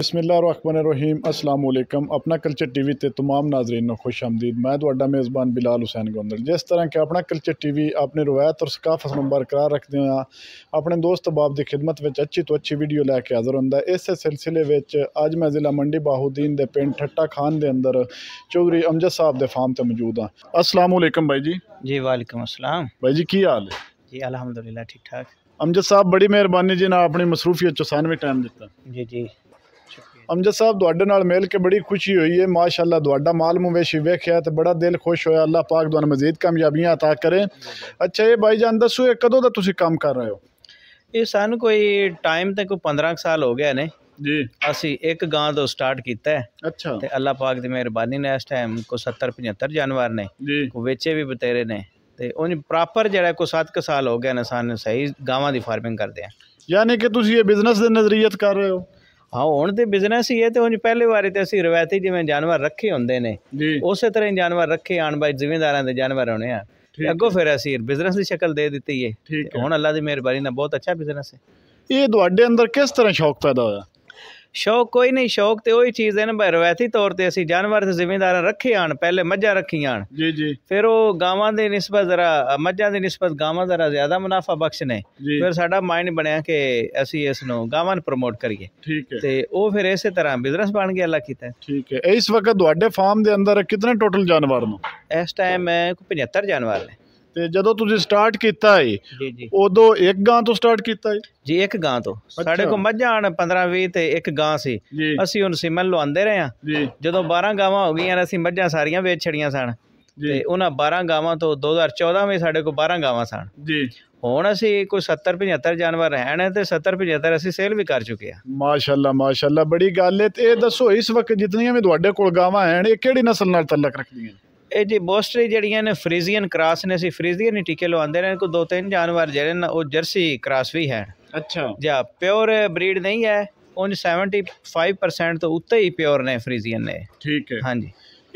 बसमिलीम असलम अपना culture T V तमाम नाजरीन खुश आमदीद मैं थोड़ा मेज़बान बिलाल हुसैन गोंदल जिस तरह के अपना कल्चर टी वी अपने रवायत और सकाफत में बरकरार रखते हैं अपने दोस्त बाब की खिदमत में अच्छी तो अच्छी वीडियो लैके हाजिर होंगे इस सिलसिले में अज मैं ज़िला मंडी बाहुद्दीन के पिंड ठट्टा खान के अंदर चौधरी अमजद साहब के फार्म से मौजूद हाँ असलम भाई जी जी वालेकुम असलम भाई जी की हाल है जी अलहमदुल्ला ठीक ठाक अमजद साहब बड़ी मेहरबानी जी ने अपनी मसरूफियत चौसानवे टाइम दिता जी जी ਅਮਜਦ ਸਾਹਿਬ ਤੁਹਾਡੇ ਨਾਲ ਮਿਲ ਕੇ ਬੜੀ ਖੁਸ਼ੀ ਹੋਈ ਹੈ ਮਾਸ਼ਾਅੱਲਾ ਤੁਹਾਡਾ ਮਾਲ ਮਵੇਸ਼ੀ ਵੇਖਿਆ ਤੇ ਬੜਾ ਦਿਲ ਖੁਸ਼ ਹੋਇਆ ਅੱਲਾਹ ਪਾਕ ਤੁਹਾਨੂੰ ਮਜ਼ੀਦ ਕਾਮਯਾਬੀਆਂ عطا ਕਰੇ ਅੱਛਾ ਇਹ ਭਾਈਜਾਨ ਦੱਸੋ ਇਹ ਕਦੋਂ ਦਾ ਤੁਸੀਂ ਕੰਮ ਕਰ ਰਹੇ ਹੋ ਇਹ ਸਾਨੂੰ ਕੋਈ ਟਾਈਮ ਤੇ ਕੋਈ 15 ਸਾਲ ਹੋ ਗਿਆ ਨੇ ਜੀ ਅਸੀਂ ਇੱਕ ਗਾਂ ਤੋਂ ਸਟਾਰਟ ਕੀਤਾ ਹੈ ਅੱਛਾ ਤੇ ਅੱਲਾਹ ਪਾਕ ਦੀ ਮਿਹਰਬਾਨੀ ਨਾਲ ਇਸ ਟਾਈਮ ਕੋ 70 75 ਜਾਨਵਰ ਨੇ ਕੋ ਵੇਚੇ ਵੀ ਬਤੇਰੇ ਨੇ ਤੇ ਉਹਨ ਪ੍ਰੋਪਰ ਜਿਹੜਾ ਕੋ 7 ਸਾਲ ਹੋ ਗਿਆ ਨੇ ਸਾਨੂੰ ਸਹੀ ਗਾਵਾਂ ਦੀ ਫਾਰਮਿੰਗ ਕਰਦੇ ਆ ਯਾਨੀ ਕਿ ਤੁਸੀਂ ਇਹ ਬਿਜ਼ਨਸ ਦੇ ਨਜ਼ਰੀਅਤ ਕਰ ਰਹੇ ਹੋ ਹਾਂ ਹੁਣ ਤੇ ਬਿਜ਼ਨਸ ਹੀ ਹੈ ਤੇ ਉਹ ਪਹਿਲੇ ਵਾਰੀ ਤੇ ਅਸੀਂ ਰਵਾਇਤੀ ਜਿਵੇਂ ਜਾਨਵਰ ਰੱਖੇ ਹੁੰਦੇ ਨੇ ਉਸੇ ਤਰ੍ਹਾਂ ਹੀ ਜਾਨਵਰ ਰੱਖੇ ਆਣ ਬਾਈ ਜ਼ਿਮੀਂਦਾਰਾਂ ਦੇ ਜਾਨਵਰ ਹੋਣੇ ਆ ਅੱਗੋਂ ਫਿਰ ਅਸੀਂ ਬਿਜ਼ਨਸ ਦੀ ਸ਼ਕਲ ਦੇ ਦਿੱਤੀ ਹੈ ਹੁਣ ਅੱਲਾ ਦੀ ਮਿਹਰਬਾਨੀ ਨਾਲ ਬਹੁਤ ਅੱਛਾ ਬਿਜ਼ਨਸ ਹੈ ਇਹ ਤੁਹਾਡੇ ਅੰਦਰ ਕਿਸ ਤਰ੍ਹਾਂ ਸ਼ੌਕ ਪੈਦਾ ਹੋਇਆ ਸ਼ੌਕ ਕੋਈ ਨਹੀਂ ਸ਼ੌਕ ਤੇ ਉਹੀ ਚੀਜ਼ ਹੈ ਨਾ ਬਈ ਵੈਸੀ ਤੌਰ ਤੇ ਅਸੀਂ ਜਾਨਵਰ ਤੇ ਜ਼ਿੰਮੇਦਾਰਾਂ ਰੱਖੇ ਆਣ ਪਹਿਲੇ ਮੱਝਾਂ ਰੱਖੀਆਂ ਆਣ ਜੀ ਜੀ ਫਿਰ ਉਹ ਗਾਵਾਂ ਦੇ ਨਿਸਬਤ ਜ਼ਰਾ ਮੱਝਾਂ ਦੇ ਨਿਸਬਤ ਗਾਵਾਂ ਜ਼ਰਾ ਜ਼ਿਆਦਾ ਮੁਨਾਫਾ ਬਖਸ਼ ਨੇ ਫਿਰ ਸਾਡਾ ਮਾਈਂਡ ਬਣਿਆ ਕਿ ਅਸੀਂ ਇਸ ਨੂੰ ਗਾਵਾਂ ਨੂੰ ਪ੍ਰਮੋਟ ਕਰੀਏ ਠੀਕ ਹੈ ਤੇ ਉਹ ਫਿਰ ਇਸੇ ਤਰ੍ਹਾਂ ਬਿਜ਼ਨਸ ਬਣ ਗਿਆ ਅੱਲਾ ਕੀਤਾ ਠੀਕ ਹੈ ਇਸ ਵਕਤ ਤੁਹਾਡੇ ਫਾਰਮ ਦੇ ਅੰਦਰ ਕਿੰਨੇ ਟੋਟਲ ਜਾਨਵਰ ਨੇ ਇਸ ਟਾਈਮ 75 ਜਾਨਵਰ ਨੇ ਤੇ ਜਦੋਂ ਤੁਸੀਂ ਸਟਾਰਟ ਕੀਤਾ ਏ ਜੀ ਜੀ ਉਦੋਂ ਇੱਕ ਗਾਂ ਤੋਂ ਸਟਾਰਟ ਕੀਤਾ ਏ ਜੀ ਇੱਕ ਗਾਂ ਤੋਂ ਸਾਡੇ ਕੋ ਮੱਝਾਂ ਹਨ 15 20 ਤੇ ਇੱਕ ਗਾਂ ਸੀ ਅਸੀਂ ਹੁਣ ਸਿਮਨ ਲਵਾਉਂਦੇ ਰਹੇ ਆ ਜਦੋਂ 12 ਗਾਵਾਂ ਹੋ ਗਈਆਂ ਅਸੀਂ ਮੱਝਾਂ ਸਾਰੀਆਂ ਵੇਚ ਛੜੀਆਂ ਸਨ ਤੇ ਉਹਨਾਂ 12 ਗਾਵਾਂ ਤੋਂ 2014 ਵਿੱਚ ਸਾਡੇ ਕੋ 12 ਗਾਵਾਂ ਸਨ ਜੀ ਹੁਣ ਅਸੀਂ ਕੋਈ 70 75 ਜਾਨਵਰ ਰਹਿਣ ਤੇ 70 75 ਅਸੀਂ ਸੇਲ ਵੀ ਕਰ ਚੁੱਕੇ ਆ ਮਾਸ਼ਾਅੱਲਾ ਮਾਸ਼ਾਅੱਲਾ ਬੜੀ ਗੱਲ ਹੈ ਤੇ ਇਹ ਦੱਸੋ ਇਸ ਵਕਤ ਜਿੰਨੀਆਂ ਵੀ ਤੁਹਾਡੇ ਕੋਲ ਗਾਵਾਂ ਹਨ ਇਹ ਕਿਹੜੀ ਨਸਲ ਨਾਲ ਤਲਕ ਰੱਖਦੀਆਂ ਇਹ ਜੀ ਬੋਸਟਰੀ ਜਿਹੜੀਆਂ ਨੇ ਫਰੀਜ਼ੀਅਨ ਕ੍ਰਾਸ ਨੇ ਸੀ ਫਰੀਜ਼ੀਅਨ ਹੀ ਟੀਕੇ ਲਵਾਉਂਦੇ ਨੇ ਕੋ ਦੋ ਤਿੰਨ ਜਾਨਵਰ ਜਿਹੜੇ ਨੇ ਉਹ ਜਰਸੀ ਕ੍ਰਾਸ ਵੀ ਹੈ ਅੱਛਾ ਜਾਂ ਪਿਓਰ ਬਰੀਡ ਨਹੀਂ ਹੈ ਉਹ 75% ਤੋਂ ਉੱਤੇ ਹੀ ਪਿਓਰ ਨੇ ਫਰੀਜ਼ੀਅਨ ਨੇ ਠੀਕ ਹੈ ਹਾਂਜੀ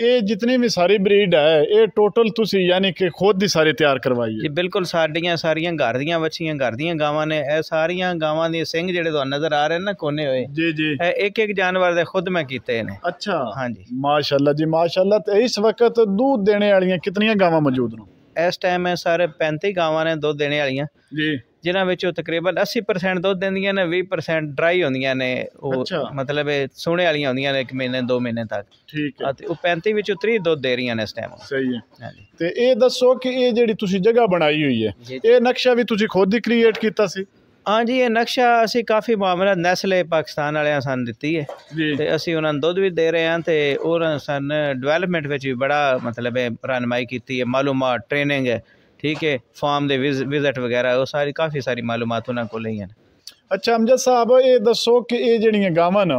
ਇਹ ਜਿੰਨੇ ਵੀ ਸਾਰੇ ਬਰੀਡ ਹੈ ਇਹ ਟੋਟਲ ਤੁਸੀਂ ਯਾਨੀ ਕਿ ਖੁਦ ਹੀ ਸਾਰੇ ਤਿਆਰ ਕਰਵਾਈਏ ਜੀ ਬਿਲਕੁਲ ਸਾਡੀਆਂ ਸਾਰੀਆਂ ਘਰ ਦੀਆਂ ਵੱਛੀਆਂ ਘਰ ਦੀਆਂ ਗਾਵਾਂ ਨੇ ਇਹ ਸਾਰੀਆਂ ਗਾਵਾਂ ਦੇ ਸਿੰਘ ਜਿਹੜੇ ਤੁਹਾਨੂੰ ਨਜ਼ਰ ਆ ਰਹੇ ਨੇ ਕੋਨੇ ਹੋਏ ਜੀ ਜੀ ਇੱਕ ਇੱਕ ਜਾਨਵਰ ਦੇ ਖੁਦ ਮੈਂ ਕੀਤੇ ਨੇ ਅੱਛਾ ਹਾਂਜੀ ਮਾਸ਼ਾਅੱਲਾ ਜੀ ਮਾਸ਼ਾਅੱਲਾ ਤੇ ਇਸ ਵਕਤ ਦੁੱਧ ਦੇਣ ਵਾਲੀਆਂ ਕਿਤਨੀਆਂ ਗਾਵਾਂ ਮੌਜੂਦ ਨੇ ਇਸ ਟਾਈਮ ਹੈ ਸਾਰੇ 35 ਗਾਵਾਂ ਨੇ ਦੁੱਧ ਦੇਣ ਵਾਲੀਆਂ ਜੀ ਜਿਨ੍ਹਾਂ ਵਿੱਚੋਂ ਤਕਰੀਬਨ 80% ਦੁੱਧ ਦਿੰਦੀਆਂ ਨੇ 20% ਡਰਾਈ ਹੁੰਦੀਆਂ ਨੇ ਉਹ ਮਤਲਬ ਇਹ ਸੋਹਣੇ ਵਾਲੀਆਂ ਹੁੰਦੀਆਂ ਨੇ 1 ਮਹੀਨੇ 2 ਮਹੀਨੇ ਤੱਕ ਠੀਕ ਹੈ ਤੇ ਉਹ 35 ਵਿੱਚੋਂ 30 ਦੁੱਧ ਦੇ ਰਹੀਆਂ ਨੇ ਇਸ ਟਾਈਮ ਸਹੀ ਹੈ ਤੇ ਇਹ ਦੱਸੋ ਕਿ ਇਹ ਜਿਹੜੀ ਤੁਸੀਂ ਜਗ੍ਹਾ ਬਣਾਈ ਹੋਈ ਹੈ ਇਹ ਨਕਸ਼ਾ ਵੀ ਤੁਸੀਂ ਖੁਦ ਹੀ ਕ੍ਰੀਏਟ ਕੀਤਾ ਸੀ ਹਾਂਜੀ ਇਹ ਨਕਸ਼ਾ ਅਸੀਂ ਕਾਫੀ ਮਾਮਲਾ ਨੈਸਲੇ ਪਾਕਿਸਤਾਨ ਵਾਲਿਆਂ ਸਾਨੂੰ ਦਿੱਤੀ ਹੈ ਤੇ ਅਸੀਂ ਉਹਨਾਂ ਨੂੰ ਦੁੱਧ ਵੀ ਦੇ ਰਹੇ ਹਾਂ ਤੇ ਉਹਨਾਂ ਸਾਨੂੰ ਡਿਵੈਲਪਮੈਂਟ ਵਿੱਚ ਵੀ ਬੜਾ ਮਤਲਬ ਹੈ ਰਣਮਾਈ ਕੀਤੀ ਹੈ ਮਾਲੂਮਾਤ ਟ੍ਰੇਨਿੰਗ ਹੈ ਠੀਕ ਹੈ ਫਾਰਮ ਦੇ ਵਿਜ਼ਿਟ ਵਗੈਰਾ ਉਹ ਸਾਰੀ ਕਾਫੀ ਸਾਰੀ ਮਾਲੂਮਾਤ ਉਹਨਾਂ ਕੋਲ ਹੀ ਹਨ ਅੱਛਾ ਅਮਜਦ ਸਾਹਿਬ ਇਹ ਦੱਸੋ ਕਿ ਇਹ ਜਿਹੜੀਆਂ ਗਾਵਾਂ ਨੇ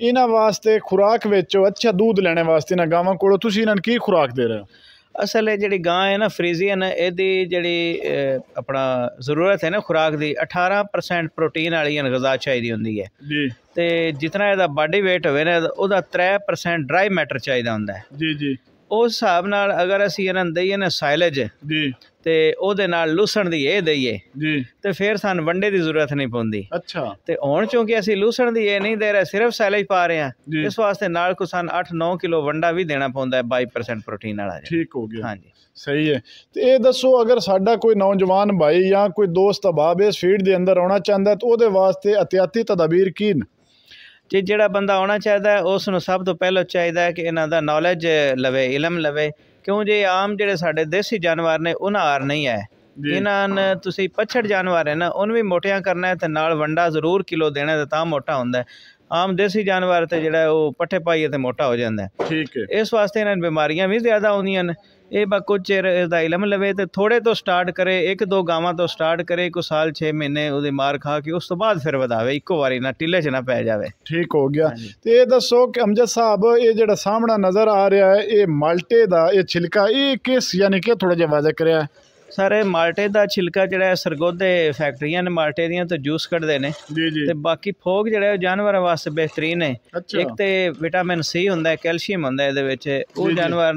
ਇਹਨਾਂ ਵਾਸਤੇ ਖੁਰਾਕ ਵਿੱਚ ਅੱਛਾ ਦੁੱਧ ਲੈਣ ਵਾਸਤੇ ਇਹਨਾਂ ਗਾਵਾਂ ਕੋਲੋਂ ਤੁਸੀਂ ਇਹਨਾਂ ਨੂੰ ਕੀ ਖੁਰਾਕ ਦੇ ਰਹੇ ਹੋ ਅਸਲ ਇਹ ਜਿਹੜੀ ਗਾਂ ਹੈ ਨਾ ਫ੍ਰੀਜ਼ੀਅਨ ਇਹਦੀ ਜਿਹੜੀ ਆਪਣਾ ਜ਼ਰੂਰਤ ਹੈ ਨਾ ਖੁਰਾਕ ਦੀ 18% ਪ੍ਰੋਟੀਨ ਵਾਲੀ ਗਜ਼ਾ ਚਾਹੀਦੀ ਹੁੰਦੀ ਹੈ ਜੀ ਤੇ ਜਿੰਨਾ ਇਹਦਾ ਬਾਡੀ weight ਹੋਵੇ ਨਾ ਉਹਦਾ 3% ਡਰਾਈ ਮੈਟਰ ਚਾਹੀਦਾ ਹੁੰਦਾ ਹੈ ਜੀ ਜੀ ਉਸ ਹਿਸਾਬ ਨਾਲ ਅਗਰ ਅਸੀਂ ਇਹਨਾਂ ਦੇ ਨਾ ਸਾਇਲੇਜ ਜੀ ਤੇ ਉਹਦੇ ਨਾਲ ਲੂਸਣ ਦੀ ਇਹ ਦਈਏ ਜੀ ਤੇ ਫਿਰ ਸਾਨੂੰ ਵੰਡੇ ਦੀ ਜ਼ਰੂਰਤ ਨਹੀਂ ਪਉਂਦੀ ਅੱਛਾ ਤੇ ਹੁਣ ਕਿਉਂਕਿ ਅਸੀਂ ਲੂਸਣ ਦੀ ਇਹ ਨਹੀਂ ਦੇ ਰਹੇ ਸਿਰਫ ਸਾਇਲੇਜ ਪਾ ਰਹੇ ਆ ਇਸ ਵਾਸਤੇ ਨਾਲ ਕੋ ਸਾਨੂੰ 8-9 ਕਿਲੋ ਵੰਡਾ ਵੀ ਦੇਣਾ ਪਉਂਦਾ ਹੈ 22% ਪ੍ਰੋਟੀਨ ਵਾਲਾ ਠੀਕ ਹੋ ਗਿਆ ਹਾਂਜੀ ਸਹੀ ਹੈ ਤੇ ਇਹ ਦੱਸੋ ਅਗਰ ਸਾਡਾ ਕੋਈ ਨੌਜਵਾਨ ਭਾਈ ਜਾਂ ਕੋਈ ਦੋਸਤ ਅਬਾਬ ਇਸ ਫੀਡ ਦੇ ਅੰਦਰ ਆਉਣਾ ਚਾਹੁੰਦਾ ਤਾਂ ਉਹਦੇ ਵਾਸਤੇ ਅਤਿਆਤੀ ਤਦਬੀਰ ਕੀ ਨੇ ਤੇ ਜਿਹੜਾ ਬੰਦਾ ਆਉਣਾ ਚਾਹੀਦਾ ਉਸ ਨੂੰ ਸਭ ਤੋਂ ਪਹਿਲਾਂ ਚਾਹੀਦਾ ਕਿ ਇਹਨਾਂ ਦਾ ਨੌਲੇਜ ਲਵੇ ਇਲਮ ਲਵੇ ਕਿਉਂ ਜੇ ਆਮ ਜਿਹੜੇ ਸਾਡੇ ਦੇਸੀ ਜਾਨਵਰ ਨੇ ਉਹਨਾਂ ਆਰ ਨਹੀਂ ਹੈ ਇਹਨਾਂ ਨੂੰ ਤੁਸੀਂ ਪਛੜ ਜਾਨਵਰ ਹੈ ਨਾ ਉਹਨ ਵੀ ਮੋਟਿਆਂ ਕਰਨਾ ਹੈ ਤੇ ਨਾਲ ਵੰਡਾ ਜ਼ਰੂਰ ਕਿਲੋ ਦੇਣਾ ਤਾਂ ਮੋਟਾ ਹੁੰਦਾ ਹੈ ਆਮ ਦੇਸੀ ਜਾਨਵਰ ਤੇ ਜਿਹੜਾ ਉਹ ਪੱਠੇ ਪਾਈਏ ਤੇ ਮੋਟਾ ਹੋ ਜਾਂਦਾ ਠੀਕ ਹੈ ਇਸ ਵਾਸਤੇ ਇਹਨਾਂ ਨੂੰ ਬਿਮਾਰੀਆਂ ਵੀ ਜ਼ਿਆਦਾ ਆਉਂਦੀਆਂ ਨੇ ਇਹ ਬਾ ਕੁਝ ਚਿਰ ਦਾ ਇਲਮ ਲਵੇ ਤੇ ਥੋੜੇ ਤੋਂ ਸਟਾਰਟ ਕਰੇ ਇੱਕ ਦੋ ਗਾਵਾਂ ਤੋਂ ਸਟਾਰਟ ਕਰੇ ਕੋ ਸਾਲ 6 ਮਹੀਨੇ ਉਹਦੇ ਮਾਰ ਖਾ ਕੇ ਉਸ ਤੋਂ ਬਾਅਦ ਫਿਰ ਵਧਾਵੇ ਇੱਕੋ ਵਾਰੀ ਨਾ ਟਿੱਲੇ 'ਚ ਨਾ ਪੈ ਜਾਵੇ ਠੀਕ ਹੋ ਗਿਆ ਤੇ ਇਹ ਦੱਸੋ ਕਿ ਅਮਜਦ ਸਾਹਿਬ ਇਹ ਜਿਹੜਾ ਸਾਹਮਣਾ ਨਜ਼ਰ ਆ ਰਿਹਾ ਹੈ ਇਹ ਮਲਟੇ ਦਾ ਇਹ ਛਿਲਕਾ ਇਹ ਕਿਸ ਯਾਨੀ ਕਿ ਥੋੜਾ ਜਿਹਾ ਵਾਜ਼ਾ ਕਰਿਆ ਸਾਰੇ ਮਾਲਟੇ ਦਾ ਛਿਲਕਾ ਜਿਹੜਾ ਸਰਗੋਦੇ ਫੈਕਟਰੀਆਂ ਨੇ ਮਾਲਟੇ ਦੀਆਂ ਤੇ ਜੂਸ ਕੱਢਦੇ ਨੇ ਤੇ ਬਾਕੀ ਫੋਗ ਜਿਹੜਾ ਜਾਨਵਰਾਂ ਵਾਸਤੇ ਬਿਹਤਰੀਨ ਹੈ ਇੱਕ ਤੇ ਵਿਟਾਮਿਨ ਸੀ ਹੁੰਦਾ ਹੈ ਕੈਲਸ਼ੀਅਮ ਹੁੰਦਾ ਹੈ ਇਹਦੇ ਵਿੱਚ ਉਹ ਜਾਨਵਰ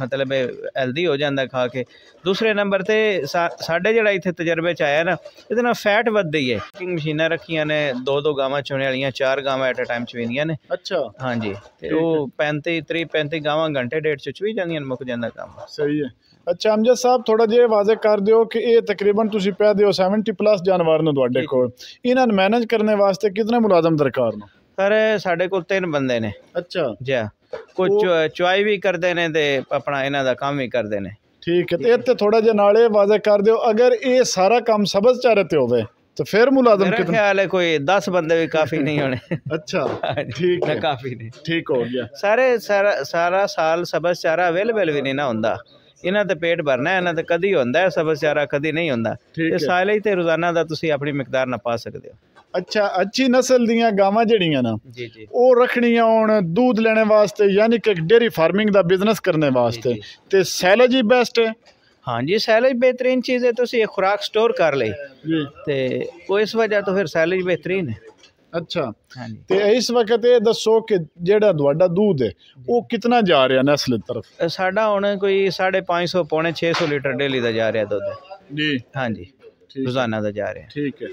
ਮਤਲਬ ਹੈਲਦੀ ਹੋ ਜਾਂਦਾ ਖਾ ਕੇ ਦੂਸਰੇ ਨੰਬਰ ਤੇ ਸਾਡੇ ਜਿਹੜਾ ਇੱਥੇ ਤਜਰਬੇ ਚ ਆਇਆ ਨਾ ਇਹਦੇ ਨਾਲ ਫੈਟ ਵੱਧਦੀ ਹੈ ਕਿੰਗ ਮਸ਼ੀਨਾਂ ਰੱਖੀਆਂ ਨੇ ਦੋ ਦੋ ਗਾਵਾਂ ਚੋਣੇ ਵਾਲੀਆਂ ਚਾਰ ਗਾਵਾਂ ਐਟ ਅ ਟਾਈਮ ਚਵੇਂਦੀਆਂ ਨੇ ਅੱਛਾ ਹਾਂਜੀ ਤੇ ਉਹ 35 30 35 ਗਾਵਾਂ ਘੰਟੇ ਡੇਢ ਚ ਚੁਈ ਜਾਂਦੀਆਂ ਮੁੱਕ ਜਾਂਦਾ ਕੰਮ ਸਹੀ ਹੈ ਅੱਛਾ ਅਮਜਦ ਸਾਹਿਬ ਥੋੜਾ ਜਿਹਾ ਵਾਜ਼ਿਹ ਕਰ ਦਿਓ ਕਿ ਇਹ ਤਕਰੀਬਨ ਤੁਸੀਂ ਪੈ ਦਿਓ 70 ਪਲੱਸ ਜਾਨਵਰ ਨੂੰ ਤੁਹਾਡੇ ਕੋਲ ਇਹਨਾਂ ਨੂੰ ਮੈਨੇਜ ਕਰਨ ਵਾਸਤੇ ਕਿੰਨੇ ਮੁਲਾਜ਼ਮ ਦਰਕਾਰ ਨੇ ਸਰ ਸਾਡੇ ਕੋਲ ਤਿੰਨ ਬੰਦੇ ਨੇ ਅੱਛਾ ਜੀ ਕੁਝ ਚੁਆਈ ਵੀ ਕਰਦੇ ਨੇ ਤੇ ਆਪਣਾ ਇਹਨਾਂ ਦਾ ਕੰਮ ਵੀ ਕਰਦੇ ਨੇ ਠੀਕ ਹੈ ਤੇ ਇੱਥੇ ਥੋੜਾ ਜਿਹਾ ਨਾਲੇ ਵਾਜ਼ਿਹ ਕਰ ਦਿਓ ਅਗਰ ਇਹ ਸਾਰਾ ਕੰਮ ਸਬਜ਼ ਚਾਰੇ ਤੇ ਹੋਵੇ ਤਾਂ ਫਿਰ ਮੁਲਾਜ਼ਮ ਕਿਤਨੇ ਖਿਆਲ ਹੈ ਕੋਈ 10 ਬੰਦੇ ਵੀ ਕਾਫੀ ਨਹੀਂ ਹੋਣੇ ਅੱਛਾ ਠੀਕ ਹੈ ਕਾਫੀ ਨਹੀਂ ਠੀਕ ਹੋ ਗਿਆ ਸਾਰੇ ਸਾਰਾ ਸਾਰਾ ਸਾਲ ਸਬਜ਼ ਚਾਰਾ ਅਵੇਲੇਬਲ ਵੀ ਨਹੀਂ ਨਾ ਹੁੰਦਾ ਇਹਨਾਂ ਤੇ ਪੇਟ ਭਰਨਾ ਇਹਨਾਂ ਤੇ ਕਦੀ ਹੁੰਦਾ ਸਬਜ਼ ਚਾਰਾ ਕਦੀ ਨਹੀਂ ਹੁੰਦਾ ਤੇ ਸਾਇਲੇ ਤੇ ਰੋਜ਼ਾਨਾ ਦਾ ਤੁਸੀਂ ਆਪਣੀ ਮਿਕਦਾਰ ਨਾ ਪਾ ਸਕਦੇ ਹੋ ਅੱਛਾ ਅੱਛੀ ਨਸਲ ਦੀਆਂ ਗਾਵਾਂ ਜਿਹੜੀਆਂ ਨਾ ਜੀ ਜੀ ਉਹ ਰੱਖਣੀਆਂ ਹੁਣ ਦੁੱਧ ਲੈਣੇ ਵਾਸਤੇ ਯਾਨੀ ਕਿ ਡੇਰੀ ਫਾਰਮਿੰਗ ਦਾ ਬਿਜ਼ਨਸ ਕਰਨੇ ਵਾਸਤੇ ਤੇ ਸੈਲਜ ਹੀ ਬੈਸਟ ਹੈ ਹਾਂਜੀ ਸੈਲਜ ਬਿਹਤਰੀਨ ਚੀਜ਼ ਹੈ ਤੁਸੀਂ ਇਹ ਖੁਰਾਕ ਸਟੋਰ ਕਰ ਲਈ ਤੇ ਉਹ ਇਸ ਵਜ੍ਹਾ ਤੋਂ ਫਿਰ ਸੈਲਜ ਬਿਹਤਰੀਨ ਹੈ ਅੱਛਾ ਤੇ ਇਸ ਵਕਤ ਇਹ ਦੱਸੋ ਕਿ ਜਿਹੜਾ ਤੁਹਾਡਾ ਦੁੱਧ ਹੈ ਉਹ ਕਿੰਨਾ ਜਾ ਰਿਹਾ ਨਸਲ ਤਰਫ ਸਾਡਾ ਹੁਣ ਕੋਈ 550 ਪੌਣੇ 600 ਲੀਟਰ ਡੇਲੀ ਦਾ ਜਾ ਰਿਹਾ ਦੁੱਧ ਜੀ ਹਾਂਜੀ ਰੋਜ਼ਾਨਾ ਦਾ ਜਾ ਰਿਹਾ ਠੀਕ ਹੈ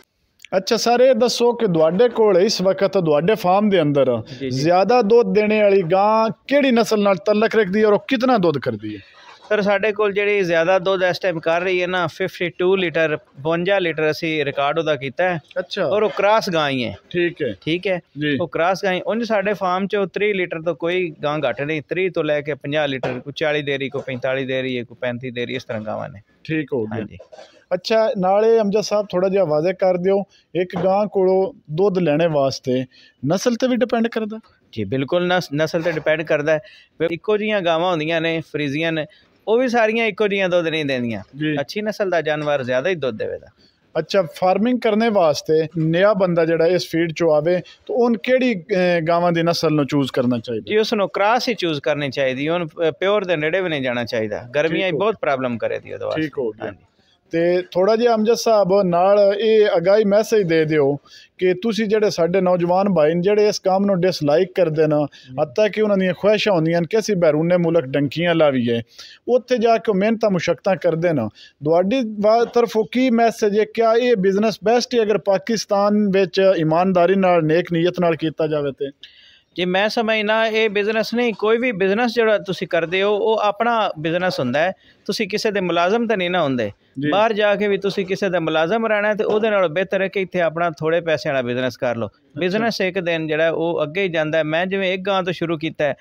ਅੱਛਾ ਸਰ ਇਹ ਦੱਸੋ ਕਿ ਤੁਹਾਡੇ ਕੋਲ ਇਸ ਵਕਤ ਤੁਹਾਡੇ ਫਾਰਮ ਦੇ ਅੰਦਰ ਜ਼ਿਆਦਾ ਦੁੱਧ ਦੇਣੇ ਵਾਲੀ ਗਾਂ ਕਿਹੜੀ ਨਸਲ ਨਾਲ ਤਲਕ ਰੱਖਦੀ ਹੈ ਔਰ ਉਹ ਕਿੰਨਾ ਦੁੱਧ ਕਰਦੀ ਹੈ ਸਰ ਸਾਡੇ ਕੋਲ ਜਿਹੜੀ ਜ਼ਿਆਦਾ ਦੁੱਧ ਇਸ ਟਾਈਮ ਕਰ ਰਹੀ ਹੈ ਨਾ 52 ਲੀਟਰ 52 ਲੀਟਰ ਅਸੀਂ ਰਿਕਾਰਡ ਉਹਦਾ ਕੀਤਾ ਹੈ ਅੱਛਾ ਔਰ ਉਹ ਕ੍ਰਾਸ ਗਾਈ ਹੈ ਠੀਕ ਹੈ ਠੀਕ ਹੈ ਉਹ ਕ੍ਰਾਸ ਗਾਈ ਉਹ ਸਾਡੇ ਫਾਰਮ 'ਚ 30 ਲੀਟਰ ਤੋਂ ਕੋਈ ਗਾਂ ਘੱਟ ਨਹੀਂ 30 ਤੋਂ ਲੈ ਕੇ 50 ਲੀਟਰ ਕੋ 40 ਦੇ ਰਹੀ ਕੋ 45 ਦੇ ਰਹੀ ਹੈ ਕੋ 35 ਦੇ ਰਹੀ ਇਸ ਤਰ੍ਹਾਂ ਗਾਵਾਂ ਨੇ ਠੀਕ ਹੋ ਗਿਆ ਹਾਂਜੀ ਅੱਛਾ ਨਾਲੇ ਅਮਜਦ ਸਾਹਿਬ ਥੋੜਾ ਜਿਹਾ ਵਾਜ਼ੇ ਕਰ ਦਿਓ ਇੱਕ ਗਾਂ ਕੋਲੋਂ ਦੁੱਧ ਲੈਣੇ ਵਾਸਤੇ ਨਸਲ ਤੇ ਵੀ ਡਿਪੈਂਡ ਕਰਦਾ ਜੀ ਬਿਲਕੁਲ ਨਸਲ ਤੇ ਡਿਪੈਂਡ ਕਰਦਾ ਹੈ ਇੱਕੋ ਜੀਆਂ ਗਾਵਾਂ ਹੁੰਦੀਆਂ ਨੇ ਫਰੀਜ਼ੀਅਨ ਉਹ ਵੀ ਸਾਰੀਆਂ ਇੱਕੋ ਜੀਆਂ ਦੁੱਧ ਨਹੀਂ ਦੇਣੀਆਂ ਅੱਛੀ ਨਸਲ ਦਾ ਜਾਨਵਰ ਜ਼ਿਆਦਾ ਹੀ ਦੁੱਧ ਦੇਵੇਗਾ ਅੱਛਾ ਫਾਰਮਿੰਗ ਕਰਨੇ ਵਾਸਤੇ ਨਿਆ ਬੰਦਾ ਜਿਹੜਾ ਇਸ ਫੀਲਡ ਚ ਆਵੇ ਤਾਂ ਉਹਨ ਕਿਹੜੀ ਗਾਵਾਂ ਦੀ نسل ਨੂੰ ਚੂਜ਼ ਕਰਨਾ ਚਾਹੀਦਾ ਜੀ ਉਸ ਨੂੰ ਕ੍ਰਾਸ ਹੀ ਚੂਜ਼ ਕਰਨੀ ਚਾਹੀਦੀ ਉਹਨ ਪਿਓਰ ਦੇ ਨੇੜੇ ਵੀ ਨਹੀਂ ਜਾਣਾ ਚਾਹੀਦਾ ਗਰਮੀਆਂ ਹੀ ਬਹੁਤ ਪ੍ਰੋਬਲਮ ਕਰੇਦੀ ਉਹਦੇ ਵਾਸਤੇ ਠੀਕ ਹੋ ਗਿਆ ਤੇ ਥੋੜਾ ਜਿਹਾ ਅਮਜਦ ਸਾਹਿਬ ਨਾਲ ਇਹ ਅਗਾਈ ਮੈਸੇਜ ਦੇ ਦਿਓ ਕਿ ਤੁਸੀਂ ਜਿਹੜੇ ਸਾਡੇ ਨੌਜਵਾਨ ਭਾਈ ਨੇ ਜਿਹੜੇ ਇਸ ਕੰਮ ਨੂੰ ਡਿਸਲਾਈਕ ਕਰਦੇ ਨਾ ਹੱਤਾ ਕਿ ਉਹਨਾਂ ਦੀਆਂ ਖੁਆਇਸ਼ਾਂ ਹੁੰਦੀਆਂ ਨੇ ਕਿਸੇ ਬੈਰੂਨੇ ਮੁਲਕ ਡੰਕੀਆਂ ਲਾਵੀਏ ਉੱਥੇ ਜਾ ਕੇ ਮਿਹਨਤਾਂ ਮੁਸ਼ਕਤਾਂ ਕਰਦੇ ਨਾ ਦੁਆਡੀ ਤਰਫੋਂ ਕੀ ਮੈਸੇਜ ਹੈ ਕਿ ਇਹ ਬਿਜ਼ਨਸ ਬੈਸਟ ਹੈ ਅਗਰ ਪਾਕਿਸਤਾਨ ਵਿੱਚ ਇਮਾਨਦਾਰੀ ਨਾਲ ਨੇਕ ਨੀਅਤ ਨਾਲ ਕੀਤਾ ਜਾਵੇ ਤੇ ਜੇ ਮੈਂ ਸਮਝਣਾ ਇਹ ਬਿਜ਼ਨਸ ਨਹੀਂ ਕੋਈ ਵੀ ਬਿਜ਼ਨਸ ਜਿਹੜਾ ਤੁਸੀਂ ਕਰਦੇ ਹੋ ਉਹ ਆਪਣਾ ਬਿਜ਼ਨਸ ਹੁੰਦਾ ਹੈ ਤੁਸੀਂ ਕਿਸੇ ਦੇ ਮੁਲਾਜ਼ਮ ਤਾਂ ਨਹੀਂ ਨਾ ਹੁੰਦੇ ਬਾਹਰ ਜਾ ਕੇ ਵੀ ਤੁਸੀਂ ਕਿਸੇ ਦਾ ਮੁਲਾਜ਼ਮ ਰਹਿਣਾ ਤੇ ਉਹਦੇ ਨਾਲ ਬਿਹਤਰ ਹੈ ਕਿ ਇੱਥੇ ਆਪਣਾ ਥੋੜੇ ਪੈਸੇ ਵਾਲਾ ਬਿਜ਼ਨਸ ਕਰ ਲਓ ਬਿਜ਼ਨਸ ਇੱਕ ਦਿਨ ਜਿਹੜਾ ਉਹ ਅੱਗੇ ਹੀ ਜਾਂਦਾ ਮੈਂ ਜਿਵੇਂ ਇੱਕ ਗਾਂ ਤੋਂ ਸ਼ੁਰੂ ਕੀਤਾ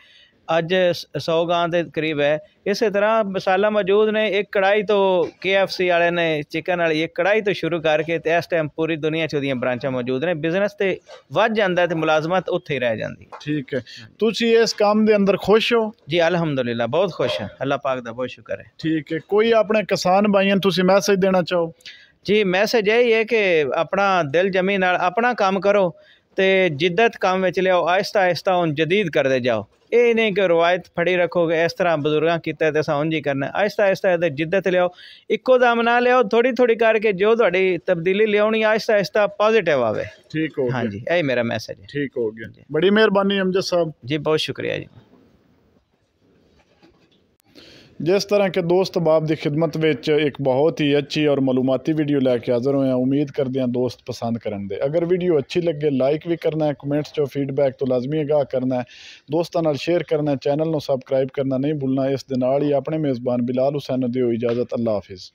ਅੱਜ 100 ਗਾਂ ਦੇ ਕਰੀਬ ਹੈ ਇਸੇ ਤਰ੍ਹਾਂ ਮਸਾਲਾ ਮੌਜੂਦ ਨੇ ਇੱਕ ਕੜਾਈ ਤੋਂ KFC ਵਾਲੇ ਨੇ ਚਿਕਨ ਵਾਲੀ ਇੱਕ ਕੜਾਈ ਤੋਂ ਸ਼ੁਰੂ ਕਰਕੇ ਤੇ ਇਸ ਟਾਈਮ ਪੂਰੀ ਦੁਨੀਆ 'ਚ ਉਹਦੀਆਂ ਬ੍ਰਾਂਚਾਂ ਮੌਜੂਦ ਨੇ ਬਿਜ਼ਨਸ ਤੇ ਵੱਧ ਜਾਂਦਾ ਤੇ ਮੁਲਾਜ਼ਮਤ ਉੱਥੇ ਹੀ ਰਹਿ ਜਾਂਦੀ ਠੀਕ ਹੈ ਤੁਸੀਂ ਇਸ ਕੰਮ ਦੇ ਅੰਦਰ ਖੁਸ਼ ਹੋ ਜੀ ਅਲਹਮਦੁਲਿਲਾ ਬਹੁਤ ਖੁਸ਼ ਹਾਂ ਅੱਲਾਹ ਪਾਕ ਦਾ ਬਹੁਤ ਸ਼ੁਕਰ ਹੈ ਠੀਕ ਹੈ ਕੋਈ ਆਪਣੇ ਕਿਸਾਨ ਭਾਈਆਂ ਤੁਸੀਂ ਮੈਸੇਜ ਦੇਣਾ ਚਾਹੋ ਜੀ ਮੈਸੇਜ ਇਹ ਹੈ ਕਿ ਆਪਣਾ ਦਿਲ ਜਮੀ ਨਾਲ ਆਪਣਾ ਕੰਮ ਕਰੋ ਤੇ ਜਿੱਦਤ ਕੰਮ ਵਿੱਚ ਲਿਆਓ ਆਇਸਤਾ ਆਇਸਤਾ ਉਹਨ ਜਦੀਦ ਕਰਦੇ ਜਾਓ ਇਹ ਨਹੀਂ ਕਿ ਰਵਾਇਤ ਫੜੀ ਰੱਖੋਗੇ ਇਸ ਤਰ੍ਹਾਂ ਬਜ਼ੁਰਗਾਂ ਕੀਤਾ ਤੇ ਸਾਂ ਜੀ ਕਰਨਾ ਆਇਸਤਾ ਆਇਸਤਾ ਇਹਦੇ ਜਿੱਦਤ ਲਿਆਓ ਇੱਕੋ ਦਮ ਨਾ ਲਿਆਓ ਥੋੜੀ ਥੋੜੀ ਕਰਕੇ ਜੋ ਤੁਹਾਡੀ ਤਬਦੀਲੀ ਲਿਆਉਣੀ ਆਇਸਤਾ ਆਇਸਤਾ ਪੋਜ਼ਿਟਿਵ ਆਵੇ ਠੀਕ ਹੋ ਗਿਆ ਹਾਂਜੀ ਇਹ ਮੇਰਾ ਮੈਸੇਜ ਹੈ ਠੀਕ ਹੋ ਗਿਆ ਬੜੀ ਮਿਹਰਬਾਨੀ ਅਮਜਦ ਸਾਹਿਬ ਜੀ ਬਹੁਤ ਸ਼ੁਕਰੀਆ ਜੀ जिस तरह के दोस्त बाप की खिदमत ਵਿੱਚ ਇੱਕ ਬਹੁਤ ਹੀ ਅੱਛੀ ਔਰ ਮਾਲੂਮਾਤੀ ਵੀਡੀਓ ਲੈ ਕੇ ਹਾਜ਼ਰ ਹੋਏ ਹਾਂ ਉਮੀਦ ਕਰਦੇ ਹਾਂ ਦੋਸਤ ਪਸੰਦ ਕਰਨ ਦੇ ਅਗਰ ਵੀਡੀਓ ਅੱਛੀ ਲੱਗੇ ਲਾਈਕ ਵੀ ਕਰਨਾ ਹੈ ਕਮੈਂਟਸ 'ਚੋਂ ਫੀਡਬੈਕ ਤੋਂ ਲਾਜ਼ਮੀ ਅਗਾਹ ਕਰਨਾ ਹੈ ਦੋਸਤਾਂ ਨਾਲ ਸ਼ੇਅਰ ਕਰਨਾ ਹੈ ਚੈਨਲ ਨੂੰ ਸਬਸਕ੍ਰਾਈਬ ਕਰਨਾ ਨਹੀਂ ਭੁੱਲਣਾ ਇਸ ਦੇ ਨਾਲ ਹੀ ਆਪਣੇ ਮੇਜ਼ਬਾਨ ਬਿਲਾਲ ਹੁਸੈਨ ਨੂੰ ਦਿਓ ਇਜਾਜ਼ਤ ਅੱਲਾ ਹਾਫਿਜ਼